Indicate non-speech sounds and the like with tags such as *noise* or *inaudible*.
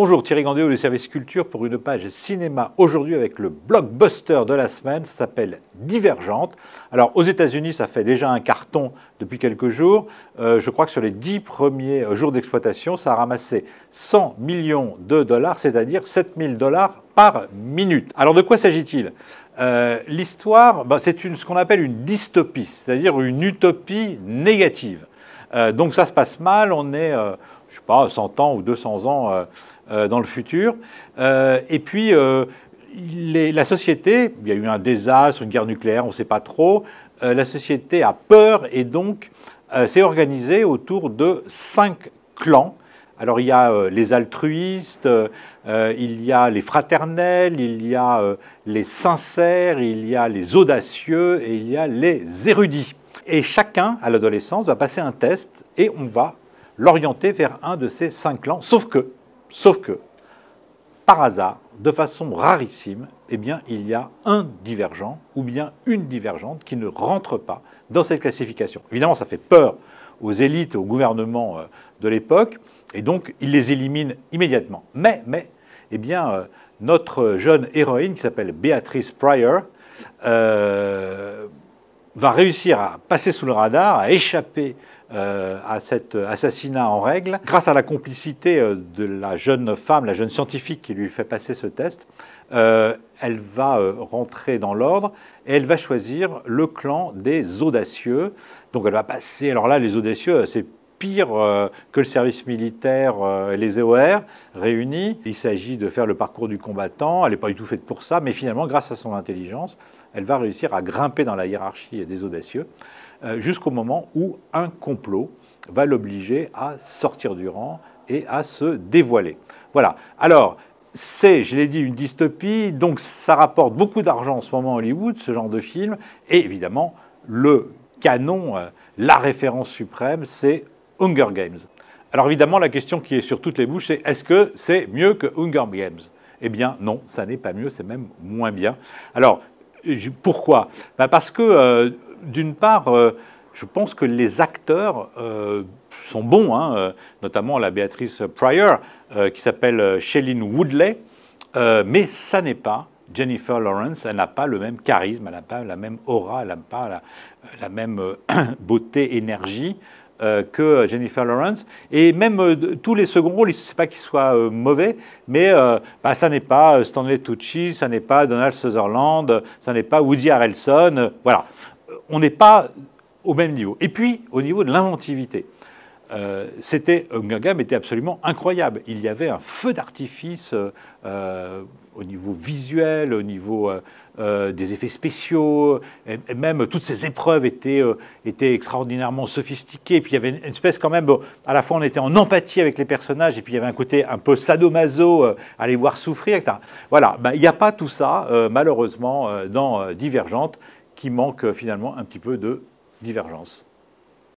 Bonjour, Thierry Gandéo du service culture pour une page cinéma aujourd'hui avec le blockbuster de la semaine, ça s'appelle Divergente. Alors aux États-Unis, ça fait déjà un carton depuis quelques jours. Euh, je crois que sur les dix premiers euh, jours d'exploitation, ça a ramassé 100 millions de dollars, c'est-à-dire 7000 dollars par minute. Alors de quoi s'agit-il euh, L'histoire, ben, c'est ce qu'on appelle une dystopie, c'est-à-dire une utopie négative. donc ça se passe mal, on est, je ne sais pas, 100 ans ou 200 ans euh, euh, dans le futur. Euh, et puis, la société, il y a eu un désastre, une guerre nucléaire, on ne sait pas trop, la société a peur et donc s'est organisée autour de cinq clans. Alors il y a les altruistes, il y a les fraternels, il y a les sincères, il y a les audacieux et il y a les érudits. Et chacun, à l'adolescence, va passer un test et on va l'orienter vers un de ces cinq clans. Sauf que, sauf que, par hasard, de façon rarissime, eh bien, il y a un divergent ou bien une divergente qui ne rentre pas dans cette classification. Évidemment, ça fait peur aux élites, aux gouvernements euh, de l'époque, et donc ils les éliminent immédiatement. Mais, mais, eh bien, euh, notre jeune héroïne qui s'appelle Béatrice Pryor, euh, va réussir à passer sous le radar, à échapper euh, à cet assassinat en règle, grâce à la complicité euh, de la jeune femme, la jeune scientifique qui lui fait passer ce test, euh, elle va rentrer dans l'ordre et elle va choisir le clan des audacieux. Donc elle va passer, alors là les audacieux, c'est pire euh, que le service militaire euh, et les EOR réunis. Il s'agit de faire le parcours du combattant. Elle n'est pas du tout faite pour ça, mais finalement, grâce à son intelligence, elle va réussir à grimper dans la hiérarchie des audacieux euh, jusqu'au moment où un complot va l'obliger à sortir du rang et à se dévoiler. Voilà. Alors, c'est, je l'ai dit, une dystopie, donc ça rapporte beaucoup d'argent en ce moment à Hollywood, ce genre de film, et évidemment, le canon, la référence suprême, c'est Hunger Games. Alors évidemment, la question qui est sur toutes les bouches, c'est est-ce que c'est mieux que Hunger Games Eh bien non, ça n'est pas mieux, c'est même moins bien. Alors pourquoi bah, Parce que euh, d'une part, euh, je pense que les acteurs euh, sont bons, hein, notamment la Béatrice Pryor, qui s'appelle Shailene Woodley, mais ça n'est pas Jennifer Lawrence, elle n'a pas le même charisme, elle n'a pas la même aura, elle n'a pas la même *clears throat* beauté, énergie. Euh, que Jennifer Lawrence. Et même euh, tous les seconds rôles, ce ne pas qu'ils soient euh, mauvais, mais bah, ça n'est pas Stanley Tucci, ça n'est pas Donald Sutherland, ça n'est pas Woody Harrelson. voilà. On n'est pas au même niveau. Et puis, au niveau de l'inventivité. Euh, c'était, c'était euh, était absolument incroyable. Il y avait un feu d'artifice euh, au niveau visuel, au niveau des effets spéciaux, et, même toutes ces épreuves étaient, étaient extraordinairement sophistiquées. Et puis il y avait une espèce quand même, à la fois on était en empathie avec les personnages, et puis il y avait un côté un peu sadomaso, aller voir souffrir, etc. Voilà, ben, il n'y a pas tout ça, malheureusement, dans Divergente, qui manque finalement un petit peu de divergence.